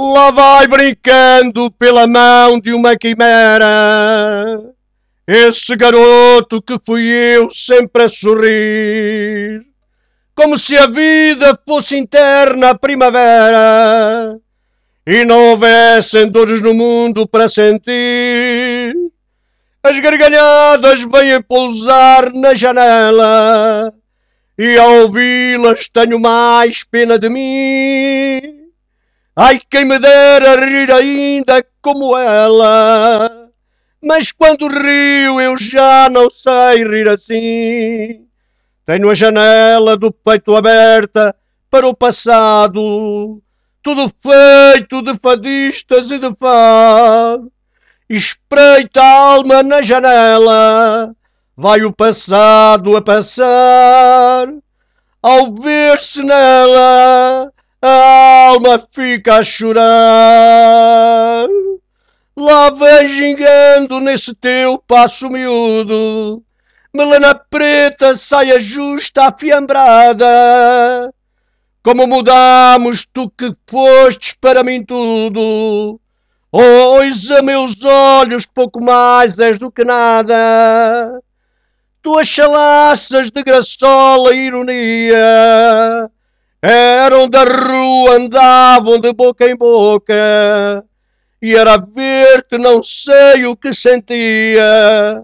Lá vai brincando pela mão de uma quimera. Esse garoto que fui eu sempre a sorrir, como se a vida fosse interna primavera e não houvessem dores no mundo para sentir. As gargalhadas vêm pousar na janela e ao ouvi-las tenho mais pena de mim Ai, quem me dera rir ainda como ela. Mas quando rio eu já não sei rir assim. Tenho a janela do peito aberta para o passado, tudo feito de fadistas e de fado. Espreita a alma na janela, vai o passado a passar, ao ver-se nela a alma fica a chorar. Lá vem gingando nesse teu passo miúdo, melena preta, saia justa, afiambrada. Como mudamos tu que fostes para mim tudo, Ois a meus olhos pouco mais és do que nada. Tuas chalaças de graçola e ironia eram da rua, andavam de boca em boca, e era ver-te, não sei o que sentia.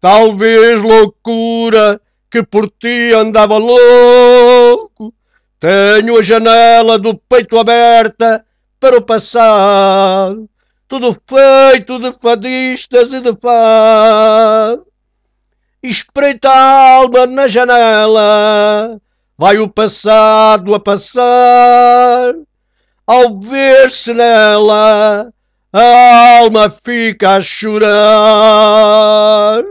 Talvez loucura que por ti andava louco. Tenho a janela do peito aberta para o passado, tudo feito de fadistas e de fado. Espreita a alma na janela vai o passado a passar. Ao ver-se nela, a alma fica a chorar.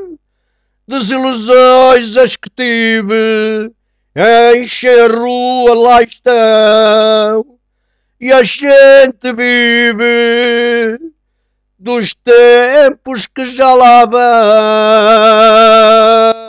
Desilusões as que tive, encher rua lá estão, e a gente vive dos tempos que já lá vão.